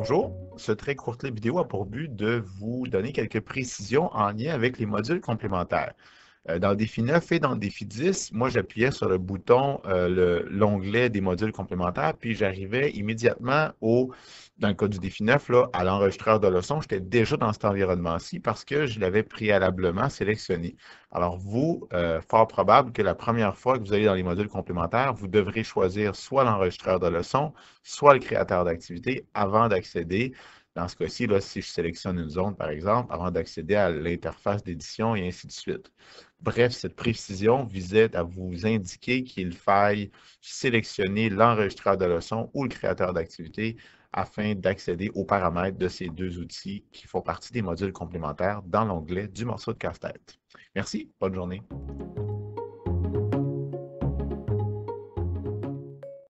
Bonjour. Ce très clip vidéo a pour but de vous donner quelques précisions en lien avec les modules complémentaires. Euh, dans le défi 9 et dans le défi 10, moi, j'appuyais sur le bouton, euh, l'onglet des modules complémentaires, puis j'arrivais immédiatement au, dans le cas du défi 9, à l'enregistreur de leçons. J'étais déjà dans cet environnement-ci parce que je l'avais préalablement sélectionné. Alors, vous, euh, fort probable que la première fois que vous allez dans les modules complémentaires, vous devrez choisir soit l'enregistreur de leçons, soit le créateur d'activité avant d'accéder dans ce cas-ci, si je sélectionne une zone, par exemple, avant d'accéder à l'interface d'édition et ainsi de suite. Bref, cette précision visait à vous indiquer qu'il faille sélectionner l'enregistreur de leçons ou le créateur d'activité afin d'accéder aux paramètres de ces deux outils qui font partie des modules complémentaires dans l'onglet du morceau de casse-tête. Merci, bonne journée.